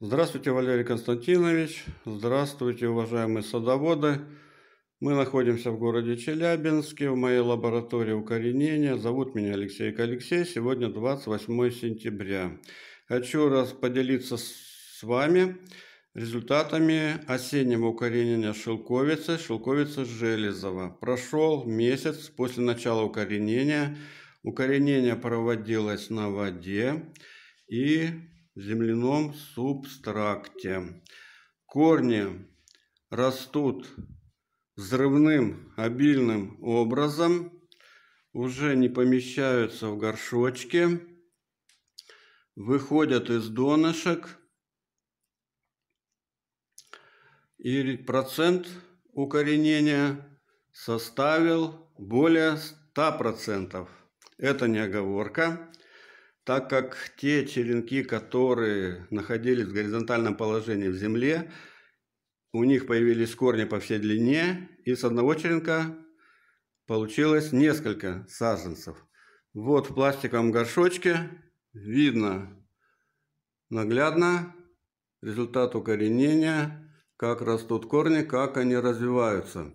Здравствуйте, Валерий Константинович. Здравствуйте, уважаемые садоводы. Мы находимся в городе Челябинске, в моей лаборатории укоренения. Зовут меня Алексей Алексей. Сегодня 28 сентября. Хочу раз поделиться с вами результатами осеннего укоренения шелковицы, шелковицы Железова. Прошел месяц после начала укоренения. Укоренение проводилось на воде и земляном субстракте. Корни растут взрывным обильным образом, уже не помещаются в горшочки, выходят из донышек, и процент укоренения составил более 100%. Это не оговорка так как те черенки, которые находились в горизонтальном положении в земле, у них появились корни по всей длине, и с одного черенка получилось несколько саженцев. Вот в пластиковом горшочке видно наглядно результат укоренения, как растут корни, как они развиваются.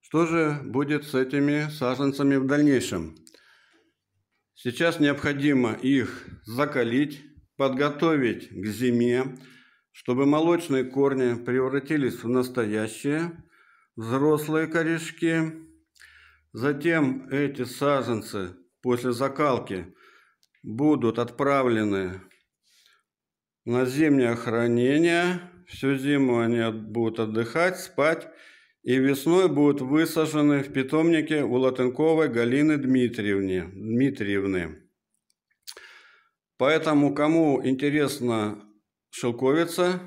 Что же будет с этими саженцами в дальнейшем? Сейчас необходимо их закалить, подготовить к зиме, чтобы молочные корни превратились в настоящие взрослые корешки. Затем эти саженцы после закалки будут отправлены на зимнее хранение. Всю зиму они будут отдыхать, спать и весной будут высажены в питомнике у Латынковой Галины Дмитриевны. Дмитриевны. Поэтому, кому интересна шелковица,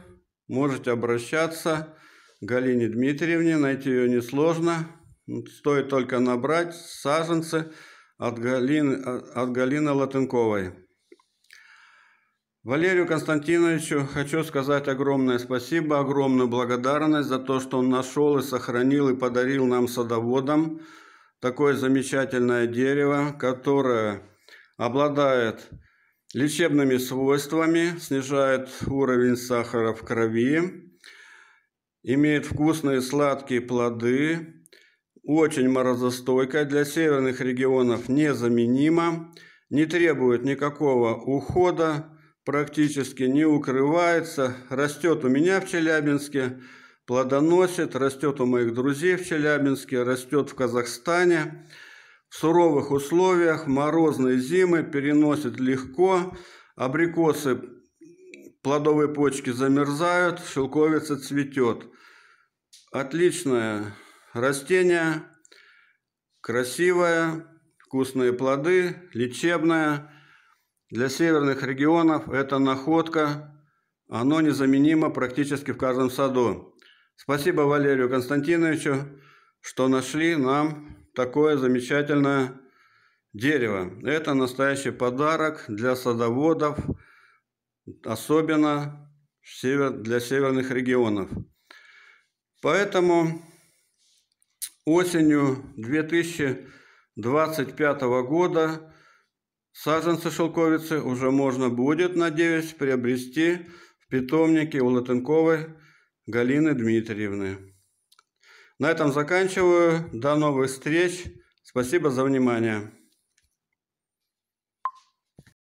можете обращаться к Галине Дмитриевне, найти ее несложно. Стоит только набрать саженцы от Галины, от Галины Латынковой. Валерию Константиновичу хочу сказать огромное спасибо, огромную благодарность за то, что он нашел и сохранил и подарил нам садоводам такое замечательное дерево, которое обладает лечебными свойствами, снижает уровень сахара в крови, имеет вкусные сладкие плоды, очень морозостойкая, для северных регионов незаменима, не требует никакого ухода, практически не укрывается, растет у меня в Челябинске, плодоносит, растет у моих друзей в Челябинске, растет в Казахстане. В суровых условиях морозные зимы переносит легко, абрикосы плодовые почки замерзают, шелковица цветет. Отличное растение, красивое, вкусные плоды, лечебное – для северных регионов эта находка, оно незаменимо практически в каждом саду. Спасибо Валерию Константиновичу, что нашли нам такое замечательное дерево. Это настоящий подарок для садоводов, особенно для северных регионов. Поэтому осенью 2025 года Саженцы шелковицы уже можно будет, надеюсь, приобрести в питомнике у Латынковой Галины Дмитриевны. На этом заканчиваю. До новых встреч. Спасибо за внимание.